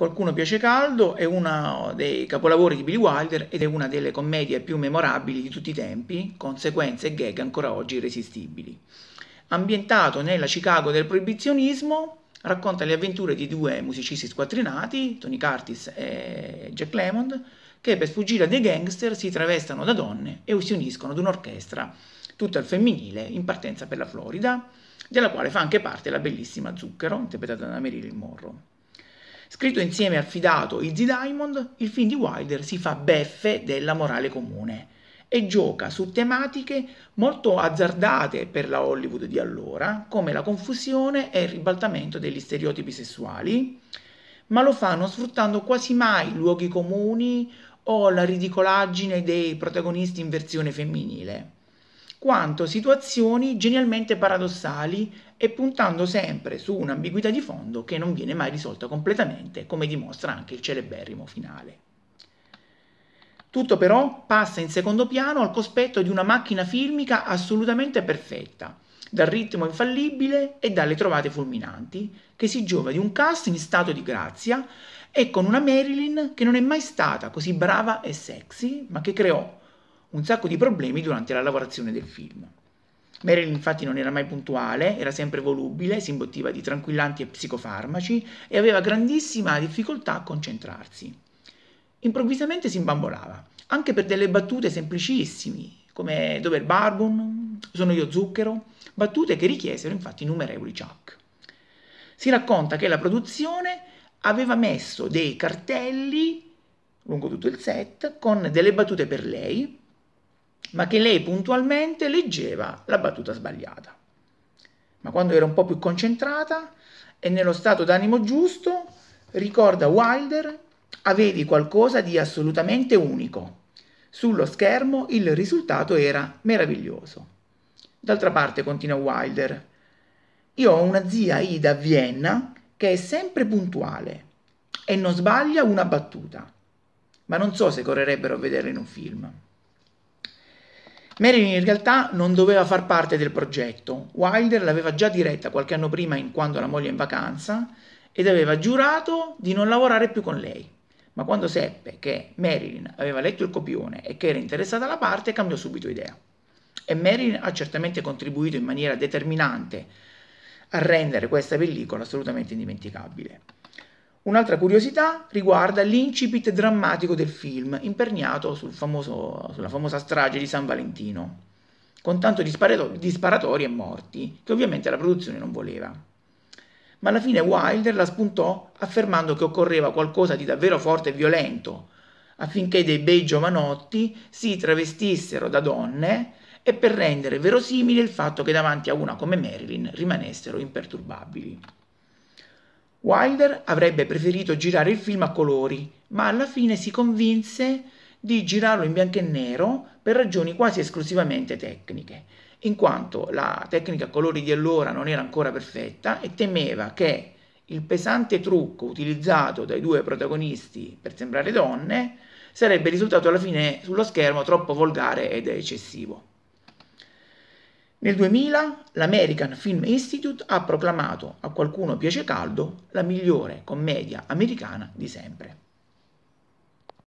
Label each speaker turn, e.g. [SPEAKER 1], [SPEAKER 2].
[SPEAKER 1] qualcuno piace caldo è uno dei capolavori di Billy Wilder ed è una delle commedie più memorabili di tutti i tempi, con sequenze e gag ancora oggi irresistibili. Ambientato nella Chicago del proibizionismo, racconta le avventure di due musicisti squattrinati, Tony Curtis e Jack Lemond, che per sfuggire dai gangster si travestano da donne e si uniscono ad un'orchestra tutta al femminile in partenza per la Florida, della quale fa anche parte la bellissima Zucchero, interpretata da Marilyn Monroe. Scritto insieme al fidato Izzy Diamond, il film di Wilder si fa beffe della morale comune e gioca su tematiche molto azzardate per la Hollywood di allora, come la confusione e il ribaltamento degli stereotipi sessuali, ma lo fa non sfruttando quasi mai luoghi comuni o la ridicolaggine dei protagonisti in versione femminile quanto situazioni genialmente paradossali e puntando sempre su un'ambiguità di fondo che non viene mai risolta completamente, come dimostra anche il celeberrimo finale. Tutto però passa in secondo piano al cospetto di una macchina filmica assolutamente perfetta, dal ritmo infallibile e dalle trovate fulminanti, che si giova di un cast in stato di grazia e con una Marilyn che non è mai stata così brava e sexy, ma che creò un sacco di problemi durante la lavorazione del film. Meryl infatti non era mai puntuale, era sempre volubile, si imbottiva di tranquillanti e psicofarmaci e aveva grandissima difficoltà a concentrarsi. Improvvisamente si imbambolava, anche per delle battute semplicissime, come dove il barbon, sono io zucchero, battute che richiesero infatti innumerevoli Chuck. Si racconta che la produzione aveva messo dei cartelli lungo tutto il set con delle battute per lei ma che lei puntualmente leggeva la battuta sbagliata. Ma quando era un po' più concentrata e nello stato d'animo giusto, ricorda Wilder, avevi qualcosa di assolutamente unico. Sullo schermo il risultato era meraviglioso. D'altra parte, continua Wilder, io ho una zia Ida a Vienna che è sempre puntuale e non sbaglia una battuta, ma non so se correrebbero a vederla in un film. Marilyn in realtà non doveva far parte del progetto, Wilder l'aveva già diretta qualche anno prima in quanto la moglie è in vacanza ed aveva giurato di non lavorare più con lei. Ma quando seppe che Marilyn aveva letto il copione e che era interessata alla parte, cambiò subito idea. E Marilyn ha certamente contribuito in maniera determinante a rendere questa pellicola assolutamente indimenticabile. Un'altra curiosità riguarda l'incipit drammatico del film, imperniato sul famoso, sulla famosa strage di San Valentino, con tanto di sparatori e morti, che ovviamente la produzione non voleva. Ma alla fine Wilder la spuntò affermando che occorreva qualcosa di davvero forte e violento, affinché dei bei giovanotti si travestissero da donne e per rendere verosimile il fatto che davanti a una come Marilyn rimanessero imperturbabili. Wilder avrebbe preferito girare il film a colori, ma alla fine si convinse di girarlo in bianco e nero per ragioni quasi esclusivamente tecniche, in quanto la tecnica a colori di allora non era ancora perfetta e temeva che il pesante trucco utilizzato dai due protagonisti per sembrare donne sarebbe risultato alla fine sullo schermo troppo volgare ed eccessivo. Nel 2000 l'American Film Institute ha proclamato A qualcuno piace caldo la migliore commedia americana di sempre.